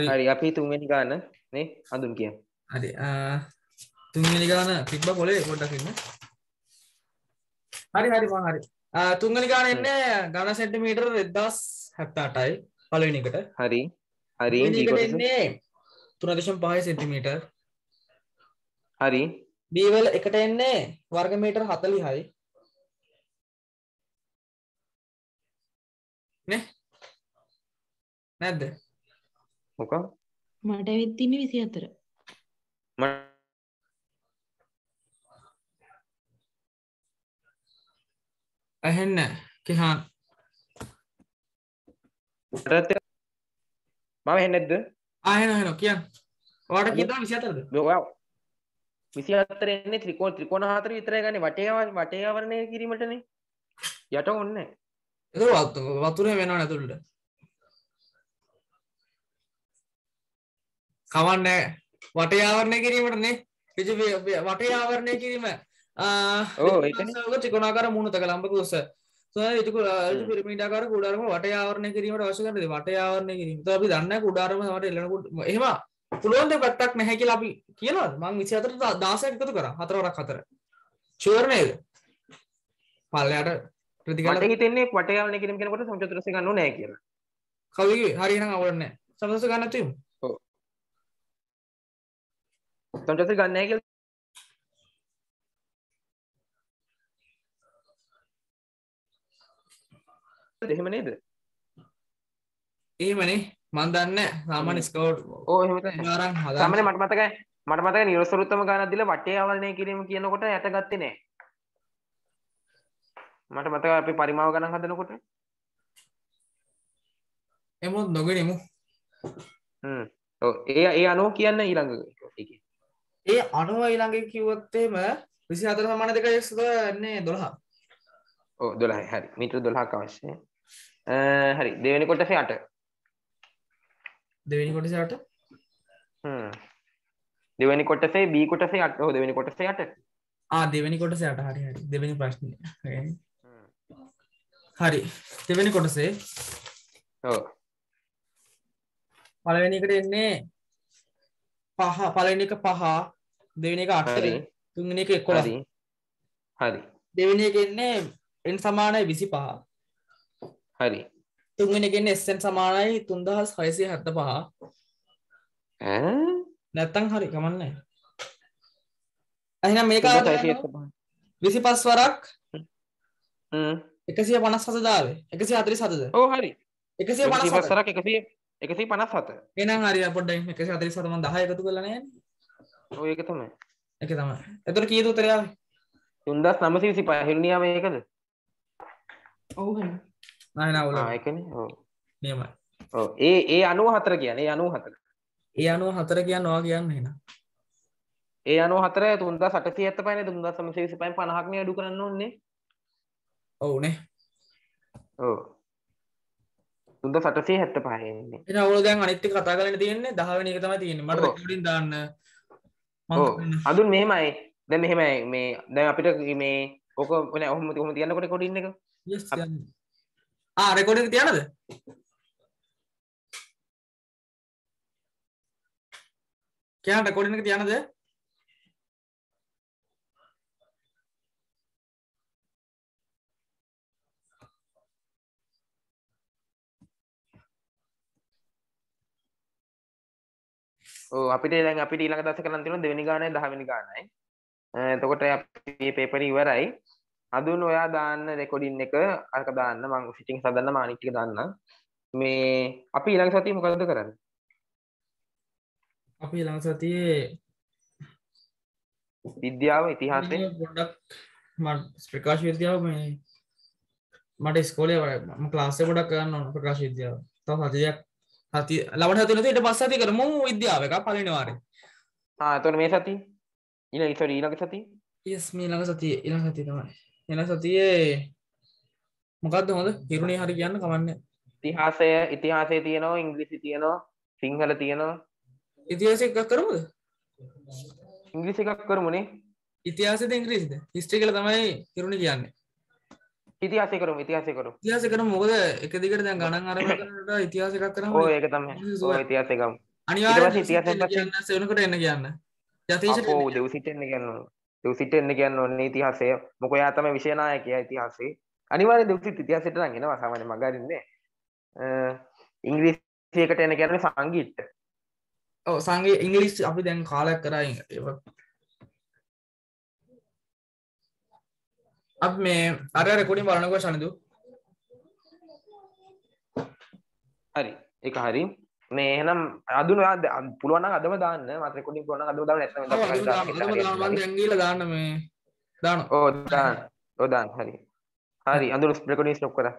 හරි අපි තුන්වෙනි ගාන නේ අඳුන් කිය හරි තුන්වෙනි ගාන තිබ්බ පොලේ පොඩ්ඩක්න්න හරි හරි හරි තුන්ගනි ගාන එන්න ගන සෙන්ටිමීටර් එදස් හැත්තාටයි පලවෙනිකට හරි හරි එන්නේ තුනදශම් පහයි සෙන්ටිමීටර් හරි බීවල් එකට එන්නේ වර්ගමීටර් හතලි හයි නැ නැද්ද මොකක් මට ඇවිත් තින්නේ 24 මට ඇහෙන්න කිහාන් මට මම ඇහෙන්නේ නැද්ද ආ ඇහෙනවා ඇහෙනවා කියන්න ඔයාලට කියනවා 24ද ඔයා 24 එන්නේ ත්‍රිකෝණ ත්‍රිකෝණ හතර විතරයි ගන්නේ වටේ වටේ ආවරණය කිරීමටනේ යට ඕනේ නැහැ ඒක වතුරේ වෙනව නේද උඩට කවන්න වට ආවරණය කිරීමටනේ විජ වට ආවරණය කිරීම ත්‍රිකුණාකාර මුණතක ලම්බක උස ටක පිමිටකාර කුඩාරම වට ආවරණය කිරීමට අවශ්‍යකරද වට ආවරණය කිරීම අපි දන්න කුඩාරම වට එලනකුට එහම පුළුවන්ද පැත්තක් නැහැකි අපි කියලා මං විසි අතර දාසය එකතු කර හතරවරක් අතර චුවරණයද පල්ලයට ප්‍රතිකට හිතන්නේ පටයාවන කිරීම කෙනකොට සංචතරස ගන්න නෑ කියලා කවි හරිනම් අවරන්න සබස ගන්නතුීම 50 ගන්නෑ කියලා එහෙම නේද ඒමනේ මන් දන්න සාමන ස්කවට් සාමන මට මතකයි මට මතක නිරසරුත්තම ගන දිල වටේ අවරණය කිරීම කියනකොට ඇත ගත්ත නෑ මට මතක අපි පරිමාව ගණන් හදනකොට එමුත් නොගෙනමු ඒ ඒ අනෝ කියන්න ඊළඟ එක ඒ අනුව ඊළඟ කිව්වොත්තේම විසි හතර සමාන දෙක එක්ද එන්නේ දොළහා ඕ දොළහයි හරි මිට්‍ර දොළහක් අවශ්‍යය හරි දෙවැනි කොට සයට දෙවැනි කොට සයට දෙවැනි කොටසේ බී කොටසේ අට හෝ දෙවැනි කොටස යට ආ දෙවැනි කොට සයට හරි හරි දෙවැනි ප්‍රශ්නය හරි දෙවැනි කොටසේ පලවැනිකට එන්නේ පහ පලනික පහ දෙවෙන එක අටර තුන්ගෙන එක එක්කොල හරි දෙවෙන එකන්නේ එන් සමානයි විසි පහ හරි තුන්ගෙන එකෙන් එස්සෙන් සමානයි තුන්දහස් හයසේ හැත්ත පහ නැත්තං හරි කමන්න ඇහිනම් මේක විසි පස් වරක් එකසිය පනස් සසදාවේ එකසි හතරි සතද ඕ හරි එකසිය පනස් වරක් එකසිය එකසි පනස් සත එනම් හරි පොඩ්ඩ එකසි හතරි සතම දහ එකතු කලනෑ ඒක තමයි එක තම එතුර කියද උතරයාව තුන්දස් නමසිසි පහිරණියාව ඒකද ඔවුහනාකන නියමයි ඒ ඒ අනුව හතර කියන්නේ අනුව හතර ඒ අනුව හතර කියන්න වා කියන්න හෙන ඒ අනු හතර තුන්ද සටසි ඇත පයින තුන්ද සමසේසි පයින් පනහක්න අඩු කරන්න ඕන්නේ ඔවුනේ ඕ තුන්ද සටසේ හැත්ත පහන්නේ අවුල දැන් අනිත්‍ය කතා කරන තියන්නේ දහවනි එක තම තියන්නේ මට ඩින් දාන්න අඳුන් මෙහෙමයි දැ මෙහෙමයි මේ දැ අපිට මේ ඕක න ඔහම හම තියන්නකොට කොඩින්න එක ආරෙකොඩ තියනද කියනට කොඩිනක තියනද අපිට දැන් අපිට ඊළඟ දවසේ කරන්න තියෙන දෙවෙනි ගානයි 10 වෙනි ගානයි එතකොට අපි මේ පේපර් ඉවරයි අදුන් ඔයා දාන්න රෙකෝඩින් එක අරක දාන්න මම ෆිටින් හදන්න මම අනිත් ටික දාන්න මේ අපි ඊළඟ සතියේ මොකද කරන්නේ අපි ඊළඟ සතියේ විද්‍යාව ඉතිහාසය ගොඩක් ප්‍රකාශ විද්‍යාව මේ මට ස්කෝලේ ක්ලාස ගොඩක් කරන්න ඕන ප්‍රකාශ විද්‍යාව තව සතියක් හති ලබට හතුනති ට පස්සති කරම විද්‍යාවක පලිනවාරය ආතන මේ සති ඉල ඉසර ඊලක සති යස් මේ ලඟ සතිය ඉල සති තමයි එන සතියේ මොකක්ද හොඳ හිරුණේ හරි කියන්න කමන්න ඉතිහාසය ඉතිහාසය තියනවා ඉංග්‍රිසි තියනවා සිංහල තියනවා ඉතිහාස එකක් කරමුද ඉංග්‍රිසි එකක් කරමුණේ ඉතිහාසද ඉංග්‍රීසිද හිස්ට්‍රි කල තමයි හිරුණ කියන්නේ ඉතිහාසය කරු ඉතිහාසය කරු ඉතිහාස කර මොකද එක දිකට දැන් ගණන් අරකට ඉතිහාසකක් කරම ඒක තම ඉතිහාසකම් අනිවාර සෙවනකට එන්න කියන්න ජතේශ දෙව් සිටෙන්න්න කියන්න දෙව් සිට එන්න කියන්න ඔන්නේ ඉතිහාසය මොක යාතම විශෂනාය කිය ඉතිහාසේ අනිවාර දෙවසිත් ඉතිහාසට ගෙනවා සාමන මගරන්නේ ඉංග්‍රීසියකට එන කියන සංගීට්ට ඕ සංගේ ඉංගලිස් අපි දැන් කාලක් කරයි අප මේ අර රෙකුඩින් බලනකො සනදු හරි එක හරි මේ එහෙනම් අදුන පුළුවන් නම් අදම දාන්න මත් රෙකෝඩින් පුළුවන් නම් අදම දාන්න නැත්නම් මම දැන් දාන්න මේ දාන්න ඕ දාන්න ඕ දාන්න හරි හරි අඳුර රෙකෝඩින් ස්ටොප් කරා